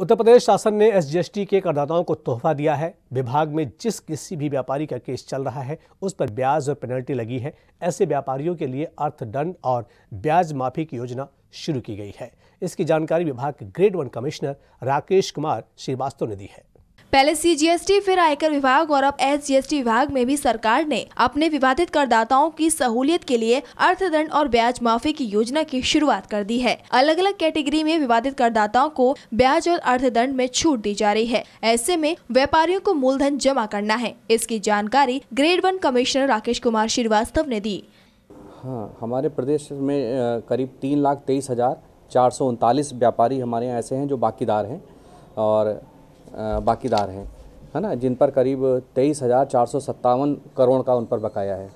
उत्तर प्रदेश शासन ने एसजीएसटी के करदाताओं को तोहफा दिया है विभाग में जिस किसी भी व्यापारी का केस चल रहा है उस पर ब्याज और पेनल्टी लगी है ऐसे व्यापारियों के लिए अर्थदंड और ब्याज माफी की योजना शुरू की गई है इसकी जानकारी विभाग के grade one commissioner Rakesh Kumar Shrivastava ने दी है पहले सीजीएसटी फिर आयकर विभाग और अब एसजीएसटी विभाग में भी सरकार ने अपने विवादित करदाताओं की सहूलियत के लिए अर्थदंड और ब्याज माफी की योजना की शुरुआत कर दी है अलग अलग कैटेगरी में विवादित करदाताओं को ब्याज और अर्थदंड में छूट दी जा रही है ऐसे में व्यापारियों को मूलधन जमा करना है इसकी जानकारी grade one commissioner Rakesh Kumar Shrivastava ने दी हाँ हमारे प्रदेश में करीब तीन लाख तेईस हजार चार सौ उनतालीस व्यापारी हमारे यहाँ ऐसे हैं जो बाकीदार हैं और बाकीदार हैं है ना जिन पर करीब तेईस हज़ार चार सौ सत्तावन करोड़ का उन पर बकाया है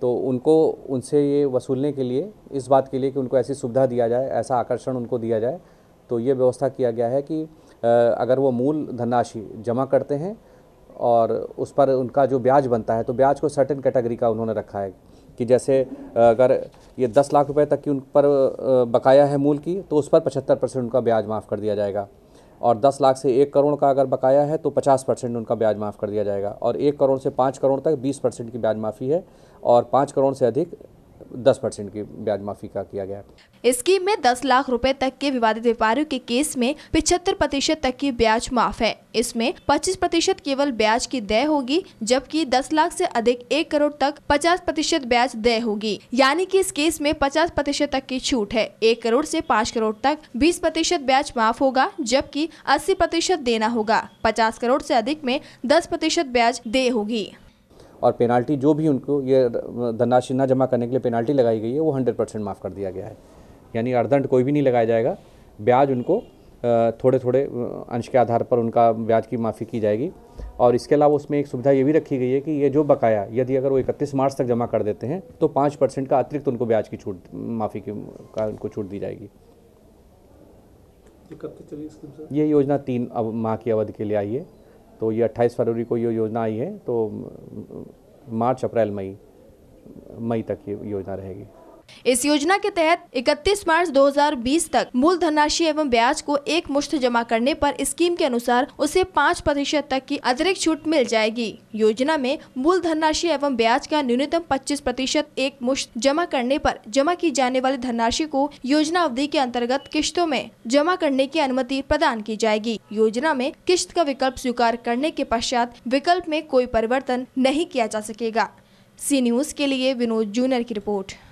तो उनको उनसे ये वसूलने के लिए इस बात के लिए कि उनको ऐसी सुविधा दिया जाए ऐसा आकर्षण उनको दिया जाए तो ये व्यवस्था किया गया है कि अगर वो मूल धनराशि जमा करते हैं और उस पर उनका जो ब्याज बनता है तो ब्याज को सर्टेन कैटेगरी का उन्होंने रखा है कि जैसे अगर ये दस लाख रुपए तक की उन पर बकाया है मूल की तो उस पर पचहत्तर परसेंट उनका ब्याज माफ़ कर दिया जाएगा और 10 लाख से एक करोड़ का अगर बकाया है तो 50 परसेंट उनका ब्याज माफ़ कर दिया जाएगा और एक करोड़ से पाँच करोड़ तक 20 परसेंट की ब्याज माफ़ी है और पाँच करोड़ से अधिक 10 परसेंट की ब्याज माफी का किया गया इस स्कीम में 10 लाख रुपए तक के विवादित व्यापारियों के केस में 75 प्रतिशत तक की ब्याज माफ है इसमें 25 प्रतिशत केवल ब्याज की दय होगी जबकि 10 लाख से अधिक एक करोड़ तक 50 प्रतिशत ब्याज दय होगी यानी कि इस केस में 50 प्रतिशत तक की छूट है एक करोड़ से पाँच करोड़ तक बीस प्रतिशत ब्याज माफ होगा जबकि अस्सी प्रतिशत देना होगा पचास करोड़ से अधिक में दस प्रतिशत ब्याज दे होगी और पेनाल्टी जो भी उनको ये धनराशि न जमा करने के लिए पेनाल्टी लगाई गई है वो हंड्रेड परसेंट माफ़ कर दिया गया है यानी अर्धंट कोई भी नहीं लगाया जाएगा ब्याज उनको थोड़े थोड़े अंश के आधार पर उनका ब्याज की माफ़ी की जाएगी और इसके अलावा उसमें एक सुविधा ये भी रखी गई है कि ये जो बकाया यदि अगर वो इकतीस मार्च तक जमा कर देते हैं तो पाँच परसेंट का अतिरिक्त उनको ब्याज की छूट माफ़ी की का उनको छूट दी जाएगी ये योजना तीन अब माह की अवधि के लिए आई है तो ये 28 फरवरी को ये योजना आई है तो मार्च अप्रैल मई मई तक ये योजना रहेगी इस योजना के तहत 31 मार्च 2020 तक मूल धनराशि एवं ब्याज को एक मुश्त जमा करने पर स्कीम के अनुसार उसे पाँच प्रतिशत तक की अतिरिक्त छूट मिल जाएगी योजना में मूल धनराशि एवं ब्याज का न्यूनतम पच्चीस प्रतिशत एक मुश्त जमा करने पर जमा की जाने वाली धनराशि को योजना अवधि के अंतर्गत किश्तों में जमा करने की अनुमति प्रदान की जाएगी योजना में किश्त का विकल्प स्वीकार करने के पश्चात विकल्प में कोई परिवर्तन नहीं किया जा सकेगा सी न्यूज के लिए विनोद जूनियर की रिपोर्ट